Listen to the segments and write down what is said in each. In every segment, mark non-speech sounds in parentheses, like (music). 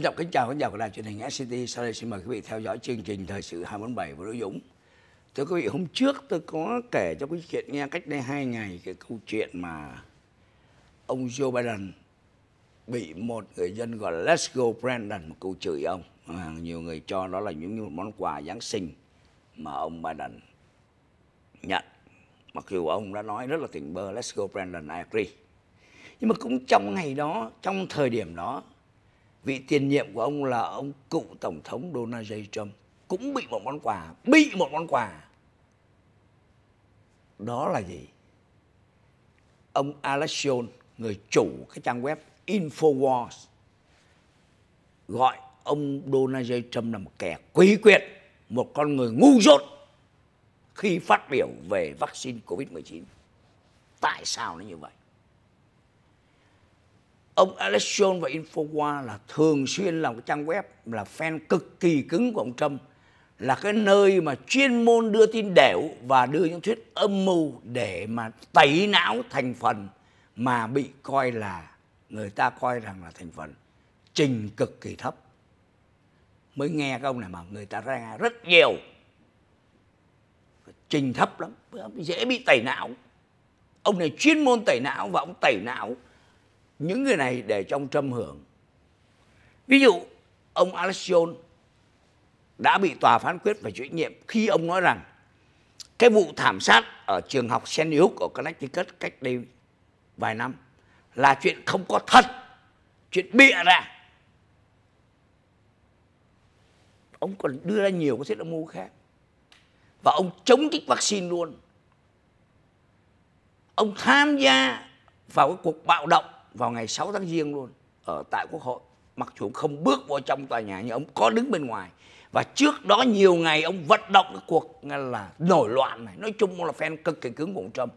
Trân trọng kính chào khán giả của đài truyền hình SCT. Sau đây xin mời quý vị theo dõi chương trình Thời sự 247 của Đỗ Dũng. Thưa quý vị, hôm trước tôi có kể cho quý vị chuyện nghe cách đây 2 ngày cái câu chuyện mà ông Joe Biden bị một người dân gọi là Let's Go Brandon một câu chửi ông. À, nhiều người cho đó là những một món quà Giáng sinh mà ông Biden nhận. Mặc dù ông đã nói rất là tỉnh bơ Let's Go Brandon, I agree. Nhưng mà cũng trong ngày đó, trong thời điểm đó vị tiền nhiệm của ông là ông cựu tổng thống Donald J. Trump cũng bị một món quà bị một món quà đó là gì ông Alex Jones người chủ cái trang web Infowars gọi ông Donald J. Trump là một kẻ quý quyệt một con người ngu dốt khi phát biểu về vaccine COVID-19. Tại sao nó như vậy? ông Alex Jones và Infowars là thường xuyên làm cái trang web là fan cực kỳ cứng của ông Trump là cái nơi mà chuyên môn đưa tin đẻo và đưa những thuyết âm mưu để mà tẩy não thành phần mà bị coi là người ta coi rằng là thành phần trình cực kỳ thấp mới nghe cái ông này mà người ta ra rất nhiều trình thấp lắm dễ bị tẩy não ông này chuyên môn tẩy não và ông tẩy não những người này để trong trâm hưởng. Ví dụ, ông Alex Jones đã bị tòa phán quyết về trách nhiệm khi ông nói rằng cái vụ thảm sát ở trường học Sandy Hook ở Connecticut cách đây vài năm là chuyện không có thật, chuyện bịa ra. Ông còn đưa ra nhiều cái thuyết âm mưu khác. Và ông chống kích vaccine luôn. Ông tham gia vào cái cuộc bạo động vào ngày 6 tháng Giêng luôn ở tại Quốc hội mặc dù không bước vào trong tòa nhà nhưng ông có đứng bên ngoài và trước đó nhiều ngày ông vận động cái cuộc là nổi loạn này nói chung là fan cực kỳ cứng của ông Trump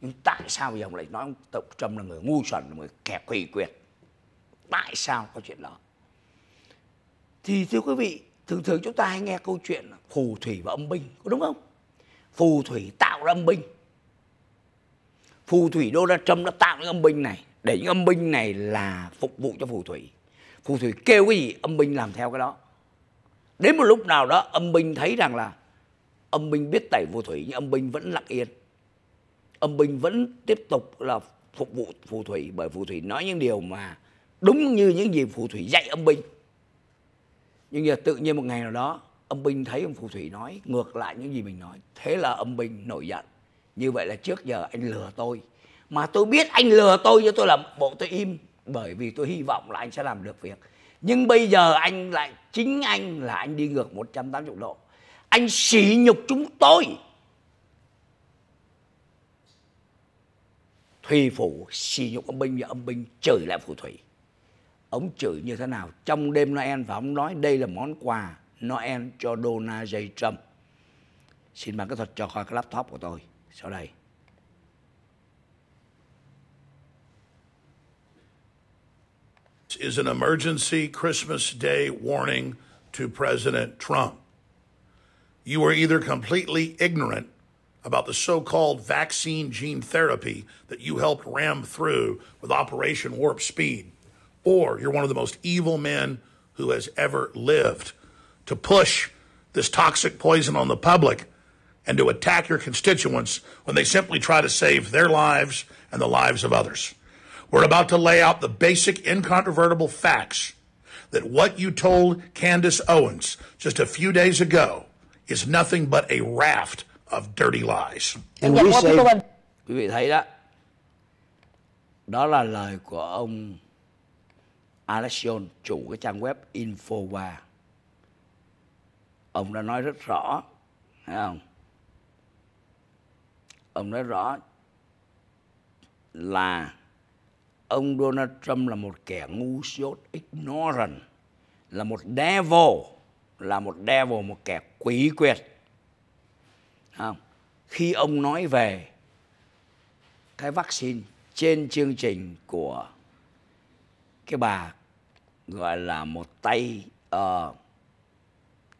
nhưng tại sao bây giờ ông lại nói ông Trump là người ngu xuẩn là người kẻ quỷ quyệt tại sao có chuyện đó thì thưa quý vị thường thường chúng ta hay nghe câu chuyện là phù thủy và âm binh có đúng không phù thủy tạo ra âm binh phù thủy Donald Trump đã tạo ra âm binh này để những âm binh này là phục vụ cho phù thủy phù thủy kêu cái gì âm binh làm theo cái đó đến một lúc nào đó âm binh thấy rằng là âm binh biết tẩy phù thủy nhưng âm binh vẫn lặng yên âm binh vẫn tiếp tục là phục vụ phù thủy bởi phù thủy nói những điều mà đúng như những gì phù thủy dạy âm binh nhưng giờ tự nhiên một ngày nào đó âm binh thấy ông phù thủy nói ngược lại những gì mình nói thế là âm binh nổi giận như vậy là trước giờ anh lừa tôi mà tôi biết anh lừa tôi cho tôi làm bộ tôi im bởi vì tôi hy vọng là anh sẽ làm được việc nhưng bây giờ anh lại chính anh là anh đi ngược 180 độ anh sỉ nhục chúng tôi thùy phủ sỉ nhục âm binh và âm binh chửi lại phù thủy ông chửi như thế nào trong đêm noel và ông nói đây là món quà noel cho donald j trump xin ban cái thuật cho coi cái laptop của tôi sau đây is an emergency Christmas Day warning to President Trump. You are either completely ignorant about the so called vaccine gene therapy that you helped ram through with Operation Warp Speed, or you're one of the most evil men who has ever lived to push this toxic poison on the public and to attack your constituents when they simply try to save their lives and the lives of others. We're about to lay out the basic, incontrovertible facts that what you told Candace Owens just a few days ago is nothing but a raft of dirty lies. And dạ, we say, quý vị thấy đó, đó là lời của ông Alexion, chủ cái trang web Infowa. Ông đã nói rất rõ, thấy không? Ông nói rõ là ông Donald Trump là một kẻ ngu dốt ignorant là một devil là một devil một kẻ quỷ quyệt không? khi ông nói về cái vaccine trên chương trình của cái bà gọi là một tay uh,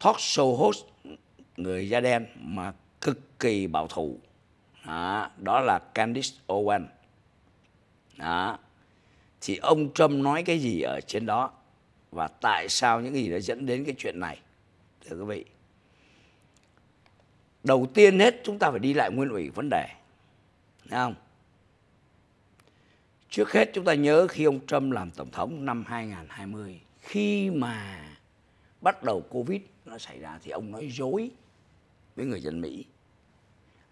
talk show host người da đen mà cực kỳ bảo thủ đó, đó là Candice Owen đó thì ông Trump nói cái gì ở trên đó và tại sao những gì đã dẫn đến cái chuyện này thưa quý vị đầu tiên hết chúng ta phải đi lại nguyên ủy vấn đề Thấy không trước hết chúng ta nhớ khi ông Trump làm tổng thống năm 2020 khi mà bắt đầu Covid nó xảy ra thì ông nói dối với người dân Mỹ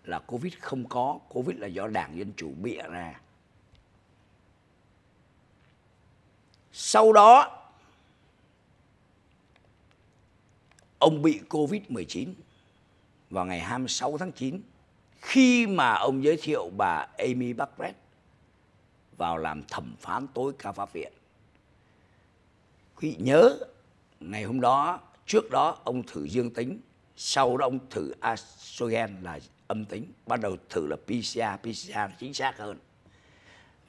là Covid không có, Covid là do Đảng Dân Chủ bịa ra. Sau đó ông bị Covid-19 vào ngày 26 tháng 9 khi mà ông giới thiệu bà Amy Barrett vào làm thẩm phán tối cao pháp viện. Quý nhớ ngày hôm đó, trước đó ông thử dương tính, sau đó ông thử Astrogen là âm tính, ban đầu thử là PCR, PCR chính xác hơn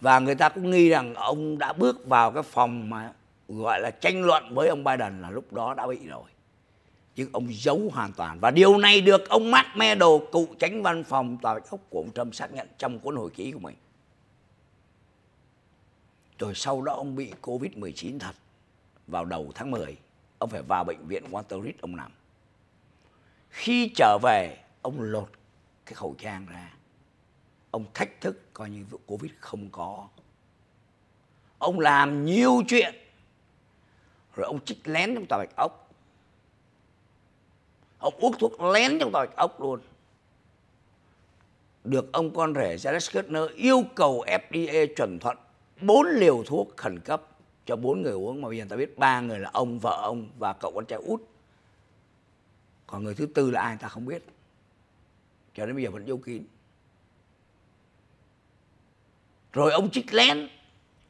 và người ta cũng nghi rằng ông đã bước vào cái phòng mà gọi là tranh luận với ông Biden là lúc đó đã bị rồi nhưng ông giấu hoàn toàn và điều này được ông Mark Meadow cựu tránh văn phòng tòa bạch ốc của ông Trump xác nhận trong cuốn hồi ký của mình rồi sau đó ông bị Covid-19 thật vào đầu tháng 10 ông phải vào bệnh viện Walter Reed ông nằm khi trở về ông lột cái khẩu trang ra ông thách thức coi như covid không có ông làm nhiều chuyện rồi ông chích lén trong tòa bạch ốc ông uống thuốc lén trong tòa bạch ốc luôn được ông con rể Jared Kushner yêu cầu FDA chuẩn thuận bốn liều thuốc khẩn cấp cho bốn người uống mà bây giờ ta biết ba người là ông vợ ông và cậu con trai út còn người thứ tư là ai ta không biết cho đến bây giờ vẫn giấu kín rồi ông trích lén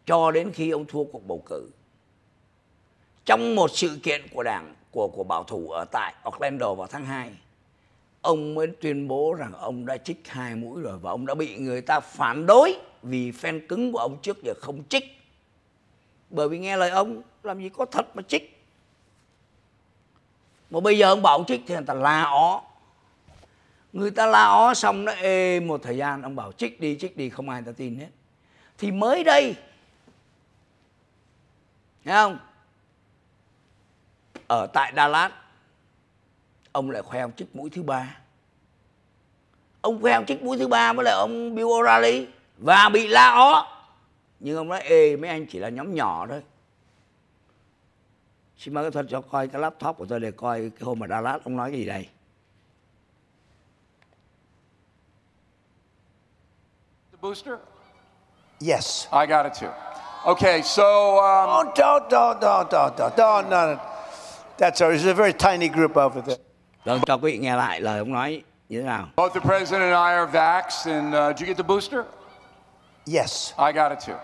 cho đến khi ông thua cuộc bầu cử trong một sự kiện của đảng của của bảo thủ ở tại Orlando vào tháng 2 ông mới tuyên bố rằng ông đã trích hai mũi rồi và ông đã bị người ta phản đối vì phen cứng của ông trước giờ không trích bởi vì nghe lời ông làm gì có thật mà trích mà bây giờ ông bảo ông trích thì người ta la ó người ta la ó xong nó ê một thời gian ông bảo trích đi trích đi không ai ta tin hết thì mới đây nghe không? Ở tại Đà Lạt Ông lại khoe ông chiếc mũi thứ ba Ông khoe ông chiếc mũi thứ ba với lại ông Bill O'Reilly Và bị la ó Nhưng ông nói Ê mấy anh chỉ là nhóm nhỏ thôi Xin mời các thân cho coi cái laptop của tôi để coi cái hôm ở Đà Lạt ông nói cái gì đây booster Yes. I got it too. Okay, so. Um, oh, don't, don't, don't, don't, don't, don't, no, no. That's all. It's a very tiny group over there. Vâng, cho quý vị nghe lại lời ông nói như thế nào. Both the president and I are vaxxed, and uh, did you get the booster? Yes. I got it too.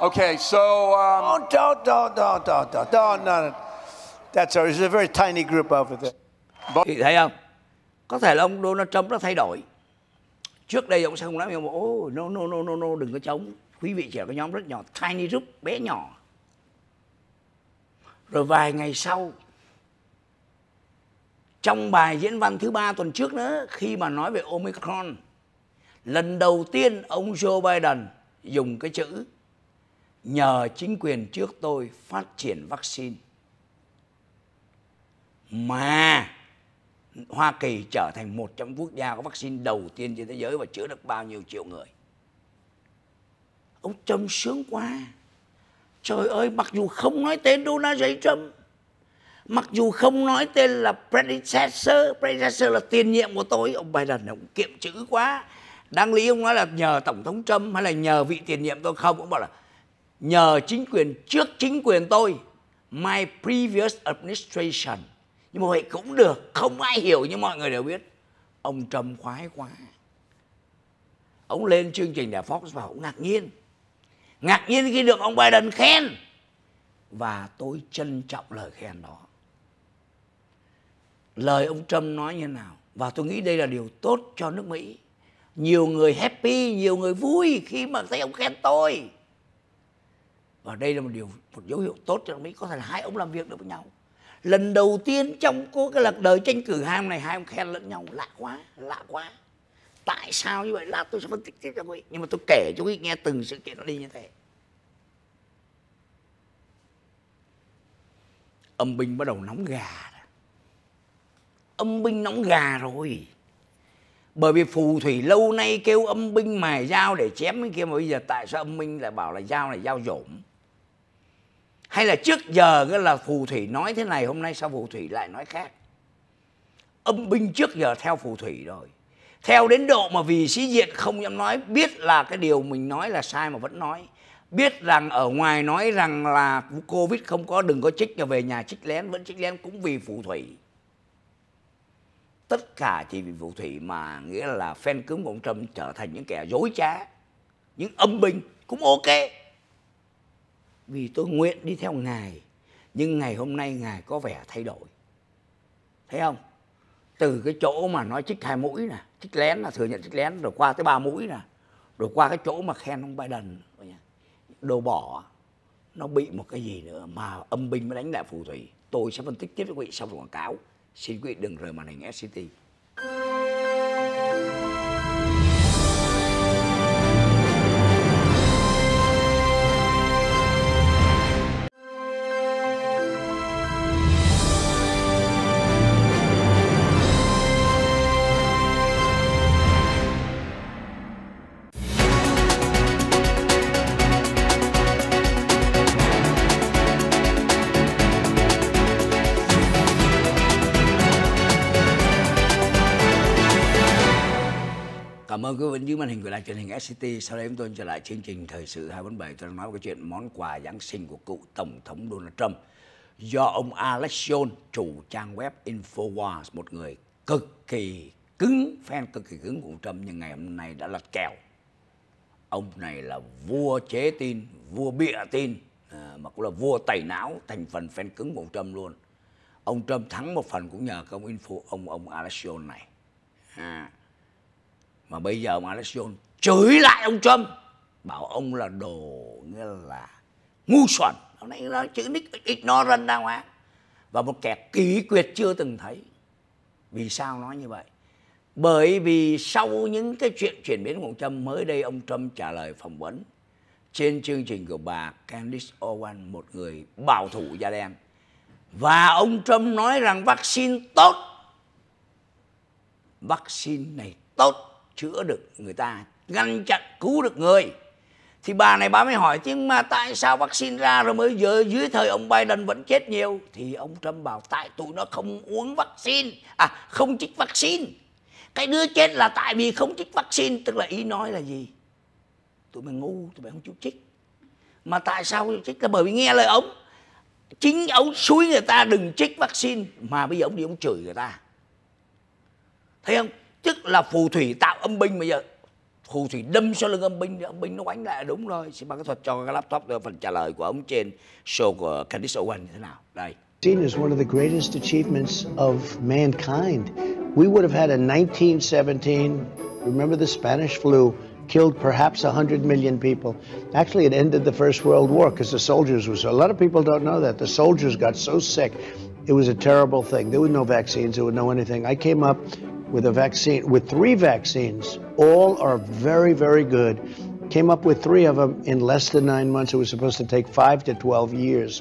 Okay, so. Um, oh, don't, don't, don't, don't, don't, don't, no, no. That's all. It's a very tiny group over there. But... Chị thấy không? Có thể là ông Donald Trump nó thay đổi. Trước đây ông sẽ không nói ông bảo, oh, no, no, no, no, no, đừng có chống. quý vị chỉ ở cái nhóm rất nhỏ tiny group bé nhỏ rồi vài ngày sau trong bài diễn văn thứ ba tuần trước nữa khi mà nói về omicron lần đầu tiên ông joe biden dùng cái chữ nhờ chính quyền trước tôi phát triển vaccine mà Hoa Kỳ trở thành một trong quốc gia có vaccine đầu tiên trên thế giới và chữa được bao nhiêu triệu người ông Trump sướng quá trời ơi mặc dù không nói tên Donald J. Trump mặc dù không nói tên là predecessor predecessor là tiền nhiệm của tôi ông Biden ông kiệm chữ quá đáng lý ông nói là nhờ tổng thống Trump hay là nhờ vị tiền nhiệm tôi không ông bảo là nhờ chính quyền trước chính quyền tôi my previous administration nhưng mà vậy cũng được không ai hiểu như mọi người đều biết ông Trump khoái quá ông lên chương trình để Fox và ông ngạc nhiên ngạc nhiên khi được ông Biden khen và tôi trân trọng lời khen đó. Lời ông Trump nói như nào và tôi nghĩ đây là điều tốt cho nước Mỹ. Nhiều người happy, nhiều người vui khi mà thấy ông khen tôi. Và đây là một điều một dấu hiệu tốt cho nước Mỹ có thể là hai ông làm việc được với nhau. Lần đầu tiên trong có cái lần đời tranh cử hai ông này hai ông khen lẫn nhau lạ quá, lạ quá tại sao như vậy là tôi sẽ phân tích tiếp cho quý vị nhưng mà tôi kể cho quý nghe từng sự kiện nó đi như thế âm binh bắt đầu nóng gà âm binh nóng gà rồi bởi vì phù thủy lâu nay kêu âm binh mài dao để chém cái kia mà bây giờ tại sao âm binh lại bảo là dao này dao dỗm hay là trước giờ cái là phù thủy nói thế này hôm nay sao phù thủy lại nói khác âm binh trước giờ theo phù thủy rồi theo đến độ mà vì sĩ diện không dám nói biết là cái điều mình nói là sai mà vẫn nói biết rằng ở ngoài nói rằng là covid không có đừng có trích về nhà trích lén vẫn trích lén cũng vì phù thủy tất cả chỉ vì phù thủy mà nghĩa là fan cứng của ông Trump trở thành những kẻ dối trá những âm binh cũng ok vì tôi nguyện đi theo ngài nhưng ngày hôm nay ngài có vẻ thay đổi thấy không từ cái chỗ mà nói chích hai mũi nè chích lén là thừa nhận chích lén rồi qua tới ba mũi nè rồi qua cái chỗ mà khen ông Biden đồ bỏ nó bị một cái gì nữa mà âm binh mới đánh lại phù thủy tôi sẽ phân tích tiếp với quý vị sau quảng cáo xin quý vị đừng rời màn hình SCT Cảm ơn quý vị dưới màn hình của đài truyền hình SCT. Sau đây chúng tôi trở lại chương trình Thời sự 247. Tôi đang nói về chuyện món quà Giáng sinh của cựu Tổng thống Donald Trump do ông Alex Jones, chủ trang web Infowars, một người cực kỳ cứng, fan cực kỳ cứng của Trump nhưng ngày hôm nay đã lật kèo. Ông này là vua chế tin, vua bịa tin, à, mà cũng là vua tẩy não thành phần fan cứng của ông Trump luôn. Ông Trump thắng một phần cũng nhờ công info ông ông Alex Jones này. À mà bây giờ mà Alex Jones chửi lại ông Trump bảo ông là đồ nghĩa là ngu xuẩn hôm nay nó chữ nick ignorant ra ngoài và một kẻ kỳ quyệt chưa từng thấy vì sao nói như vậy bởi vì sau những cái chuyện chuyển biến của ông Trump mới đây ông Trump trả lời phỏng vấn trên chương trình của bà Candice Owens, một người bảo thủ da đen và ông Trump nói rằng vaccine tốt vaccine này tốt chữa được người ta ngăn chặn cứu được người thì bà này bà mới hỏi chứ mà tại sao vaccine ra rồi mới giờ dưới thời ông Biden vẫn chết nhiều thì ông Trump bảo tại tụi nó không uống vaccine à không chích vaccine cái đứa chết là tại vì không chích vaccine tức là ý nói là gì tụi mày ngu tụi mày không chịu chích mà tại sao chích là bởi vì nghe lời ông chính ông suối người ta đừng chích vaccine mà bây giờ ông đi ông chửi người ta thấy không tức là phù thủy tạo âm binh bây giờ phù thủy đâm sau lưng âm binh âm binh nó đánh lại đúng rồi xin bác kỹ thuật cho cái laptop phần trả lời của ông trên show của Candice Owen như thế nào đây Seen is one of the greatest achievements of mankind. We would have had a 1917, remember the Spanish flu, killed perhaps 100 million people. Actually, it ended the First World War because the soldiers was. A lot of people don't know that. The soldiers got so sick. It was a terrible thing. There were no vaccines, there was no anything. I came up with a vaccine, with three vaccines. All are very, very good. Came up with three of them in less than nine months. It was supposed to take five to 12 years.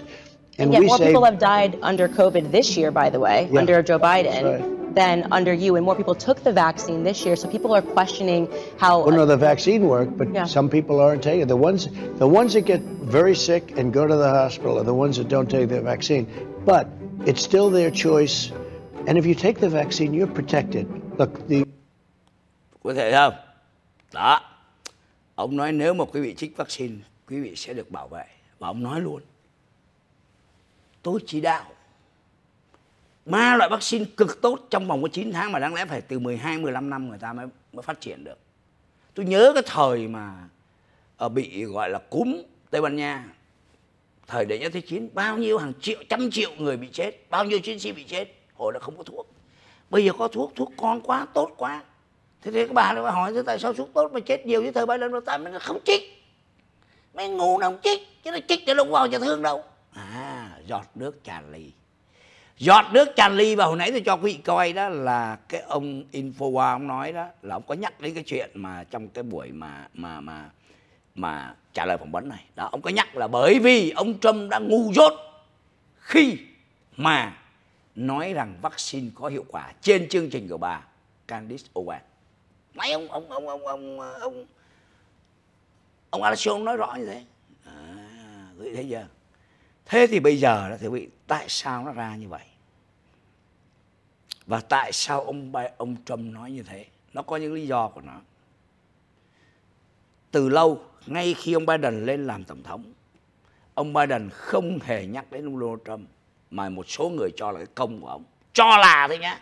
And, and yet more people have died under COVID this year, by the way, yeah. under Joe Biden than under you, and more people took the vaccine this year. So people are questioning how. Well, no, the vaccine worked, but yeah. some people aren't taking it. The ones, the ones that get very sick and go to the hospital are the ones that don't take the vaccine. But it's still their choice. And if you take the vaccine, you're protected. Look, the... Có thể không? Đó. Ông nói nếu mà quý vị trích vaccine, quý vị sẽ được bảo vệ. Và ông nói luôn. Tôi chỉ đạo. Ba loại vaccine cực tốt trong vòng có 9 tháng mà đáng lẽ phải từ 12, 15 năm người ta mới, mới phát triển được. Tôi nhớ cái thời mà ờ, bị gọi là cúm Tây Ban Nha thời đại nhất thế chiến bao nhiêu hàng triệu trăm triệu người bị chết bao nhiêu chiến sĩ bị chết hồi là không có thuốc bây giờ có thuốc thuốc con quá tốt quá thế thì các bà lại hỏi tại sao thuốc tốt mà chết nhiều với thời bay lên nó tám nó không chích mấy ngu nào không chích chứ nó chích để nó vào cho thương đâu à giọt nước tràn ly giọt nước tràn ly và hồi nãy tôi cho quý vị coi đó là cái ông Infowa ông nói đó là ông có nhắc đến cái chuyện mà trong cái buổi mà mà mà mà trả lời phỏng vấn này đó ông có nhắc là bởi vì ông Trump đã ngu dốt khi mà nói rằng vaccine có hiệu quả trên chương trình của bà Candice Owen. Mấy ông ông ông ông ông ông ông Alessio nói rõ như thế. À, quý vị thấy Thế thì bây giờ đó thưa quý tại sao nó ra như vậy? Và tại sao ông ông Trump nói như thế? Nó có những lý do của nó. Từ lâu, ngay khi ông Biden lên làm tổng thống, ông Biden không hề nhắc đến ông Donald Trump mà một số người cho là cái công của ông cho là thôi nhá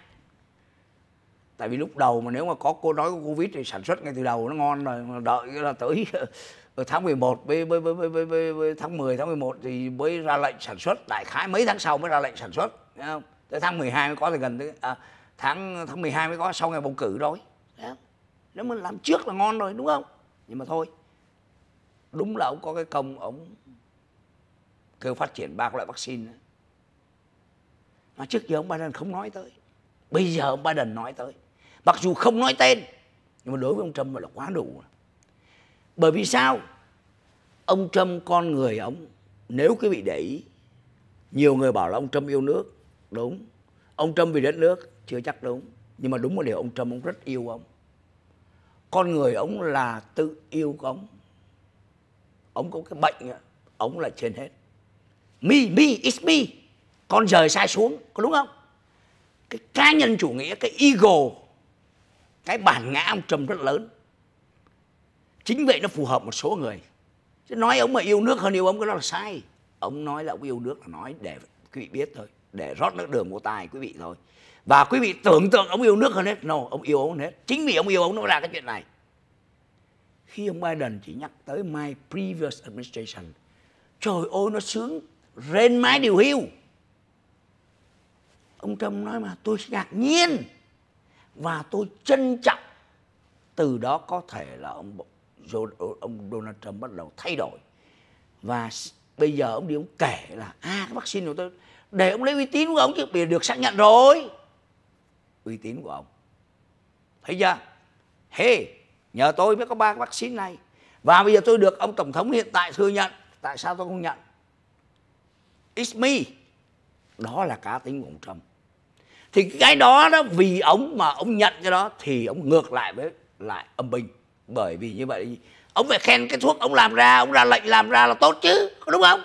tại vì lúc đầu mà nếu mà có cô nói có covid thì sản xuất ngay từ đầu nó ngon rồi mà đợi là tới (laughs) tháng 11 với, với, với, với, với, với, với tháng 10 tháng 11 thì mới ra lệnh sản xuất đại khái mấy tháng sau mới ra lệnh sản xuất không? tới tháng 12 mới có thì gần tới à, tháng tháng 12 mới có sau ngày bầu cử rồi nếu mình làm trước là ngon rồi đúng không nhưng mà thôi đúng là ông có cái công ông kêu phát triển ba loại vaccine mà trước giờ ông Biden không nói tới bây giờ ông Biden nói tới mặc dù không nói tên nhưng mà đối với ông Trump là quá đủ bởi vì sao ông Trump con người ông nếu quý vị để ý nhiều người bảo là ông Trump yêu nước đúng ông Trump vì đất nước chưa chắc đúng nhưng mà đúng một điều ông Trump ông rất yêu ông con người ông là tự yêu của ông ông có cái bệnh ông là trên hết me me it's me con rời sai xuống có đúng không cái cá nhân chủ nghĩa cái ego cái bản ngã ông trump rất lớn chính vậy nó phù hợp một số người chứ nói ông mà yêu nước hơn yêu ông cái đó là sai ông nói là ông yêu nước là nói để quý vị biết thôi để rót nước đường vô tai quý vị thôi và quý vị tưởng tượng ông yêu nước hơn hết no ông yêu ông hơn hết chính vì ông yêu ông nó ra cái chuyện này khi ông Biden chỉ nhắc tới my previous administration trời ơi nó sướng rên mái điều hưu ông trump nói mà tôi ngạc nhiên và tôi trân trọng từ đó có thể là ông ông donald trump bắt đầu thay đổi và bây giờ ông đi ông kể là a à, cái vaccine của tôi để ông lấy uy tín của ông chứ bị được xác nhận rồi uy tín của ông thấy chưa hey nhờ tôi mới có ba cái vaccine này và bây giờ tôi được ông tổng thống hiện tại thừa nhận tại sao tôi không nhận it's me đó là cá tính của ông trump thì cái đó đó vì ông mà ông nhận cái đó thì ông ngược lại với lại âm binh bởi vì như vậy ông phải khen cái thuốc ông làm ra ông ra lệnh làm ra là tốt chứ đúng không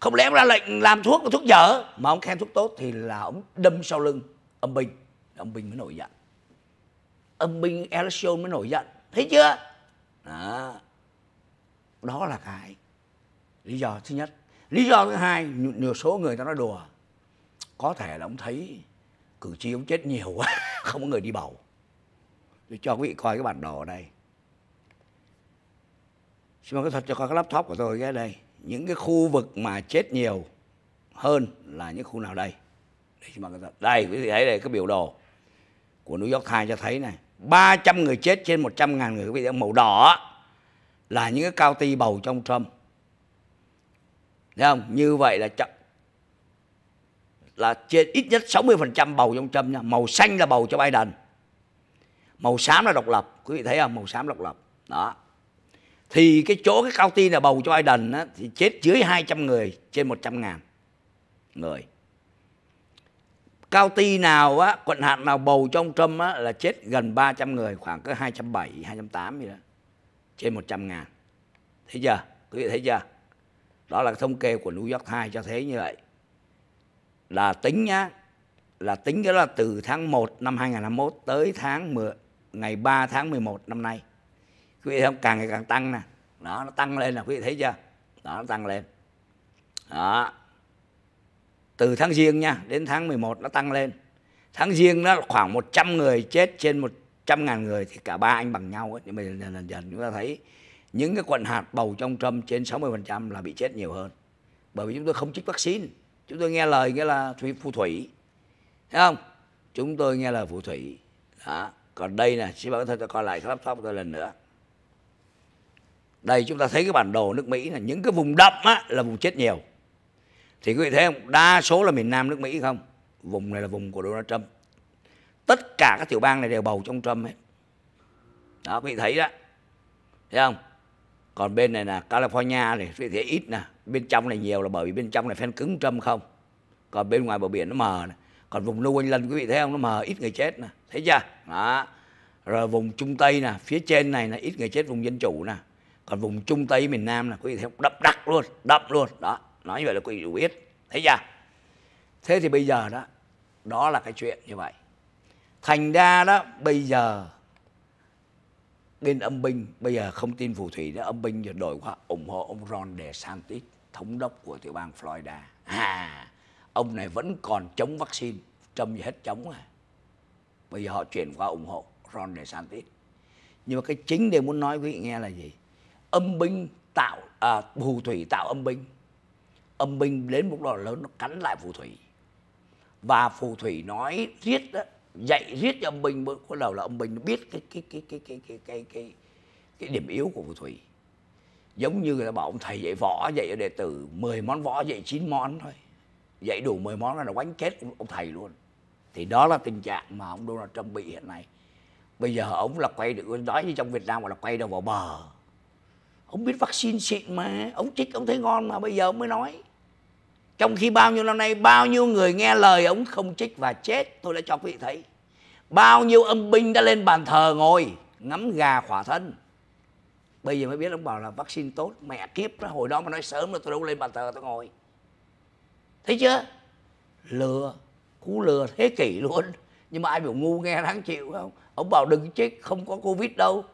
không lẽ ông ra lệnh làm thuốc là thuốc dở mà ông khen thuốc tốt thì là ông đâm sau lưng âm binh âm binh mới nổi giận âm binh Elsion mới nổi giận thấy chưa đó đó là cái lý do thứ nhất lý do thứ hai nhiều số người ta nói đùa có thể là ông thấy cử tri ông chết nhiều quá (laughs) không có người đi bầu tôi cho quý vị coi cái bản đồ ở đây xin mời thật cho coi cái laptop của tôi cái đây những cái khu vực mà chết nhiều hơn là những khu nào đây đây xin mời các đây quý vị thấy đây cái biểu đồ của New York Times cho thấy này 300 người chết trên 100 ngàn người quý vị màu đỏ là những cái cao ti bầu trong Trump Thấy không? Như vậy là là trên ít nhất 60% bầu cho ông Trump nha. Màu xanh là bầu cho Biden. Màu xám là độc lập. Quý vị thấy không? Màu xám độc lập. Đó. Thì cái chỗ cái cao tin là bầu cho Biden á, thì chết dưới 200 người trên 100 ngàn người. Cao ti nào á, quận hạt nào bầu cho ông Trump á, là chết gần 300 người, khoảng cứ 270, 280 gì đó. Trên 100 ngàn. Thấy chưa? Quý vị thấy chưa? Đó là thống kê của New York Times cho thấy như vậy là tính nhá là tính cái là từ tháng 1 năm 2021 tới tháng 10 ngày 3 tháng 11 năm nay quý vị thấy không càng ngày càng tăng nè đó nó tăng lên là quý vị thấy chưa đó nó tăng lên đó từ tháng riêng nha đến tháng 11 nó tăng lên tháng riêng nó khoảng 100 người chết trên 100 ngàn người thì cả ba anh bằng nhau ấy. nhưng mà dần dần dần chúng ta thấy những cái quận hạt bầu trong trâm trên 60% là bị chết nhiều hơn bởi vì chúng tôi không chích vaccine chúng tôi nghe lời nghĩa là thủy phù thủy thấy không chúng tôi nghe lời phù thủy đó còn đây nè xin bản thân tôi coi lại cái laptop tôi lần nữa đây chúng ta thấy cái bản đồ nước mỹ là những cái vùng đậm á, là vùng chết nhiều thì quý vị thấy không đa số là miền nam nước mỹ không vùng này là vùng của donald trump tất cả các tiểu bang này đều bầu trong trump hết đó quý vị thấy đó thấy không còn bên này là california này quý vị thấy ít nè bên trong này nhiều là bởi vì bên trong này phen cứng trâm không còn bên ngoài bờ biển nó mờ này. còn vùng lưu anh lân quý vị thấy không nó mờ ít người chết nè thấy chưa đó rồi vùng trung tây nè phía trên này là ít người chết vùng dân chủ nè còn vùng trung tây miền nam là quý vị thấy đập đặc luôn đập luôn đó nói như vậy là quý vị biết thấy chưa thế thì bây giờ đó đó là cái chuyện như vậy thành ra đó bây giờ bên âm binh bây giờ không tin phù thủy nữa âm binh giờ đổi qua ủng hộ ông Ron để tít thống đốc của tiểu bang Florida à ông này vẫn còn chống vaccine Trump gì hết chống à bây giờ họ chuyển qua ủng hộ Ron DeSantis nhưng mà cái chính để muốn nói quý vị nghe là gì âm binh tạo à, phù thủy tạo âm binh âm binh đến một độ lớn nó cắn lại phù thủy và phù thủy nói giết đó dạy giết cho âm binh bắt đầu là âm binh biết cái cái cái cái cái cái cái, cái điểm yếu của phù thủy giống như người ta bảo ông thầy dạy võ dạy cho đệ tử 10 món võ dạy 9 món thôi dạy đủ 10 món là nó đánh chết ông, thầy luôn thì đó là tình trạng mà ông Donald Trump bị hiện nay bây giờ ông là quay được nói như trong Việt Nam gọi là quay đầu vào bờ ông biết vaccine xịn mà ông chích ông thấy ngon mà bây giờ ông mới nói trong khi bao nhiêu năm nay bao nhiêu người nghe lời ông không chích và chết tôi đã cho quý vị thấy bao nhiêu âm binh đã lên bàn thờ ngồi ngắm gà khỏa thân bây giờ mới biết ông bảo là vaccine tốt mẹ kiếp đó hồi đó mà nói sớm là tôi đâu lên bàn thờ tôi ngồi thấy chưa lừa cú lừa thế kỷ luôn nhưng mà ai biểu ngu nghe đáng chịu không ông bảo đừng chích không có covid đâu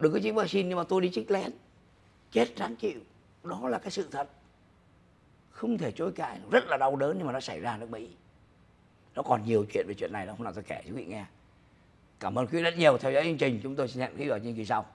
đừng có chích vaccine nhưng mà tôi đi chích lén chết đáng chịu đó là cái sự thật không thể chối cãi rất là đau đớn nhưng mà nó xảy ra nước mỹ nó còn nhiều chuyện về chuyện này đó không nào tôi kể cho quý vị nghe cảm ơn quý vị rất nhiều theo dõi chương trình chúng tôi xin hẹn quý vị ở chương trình sau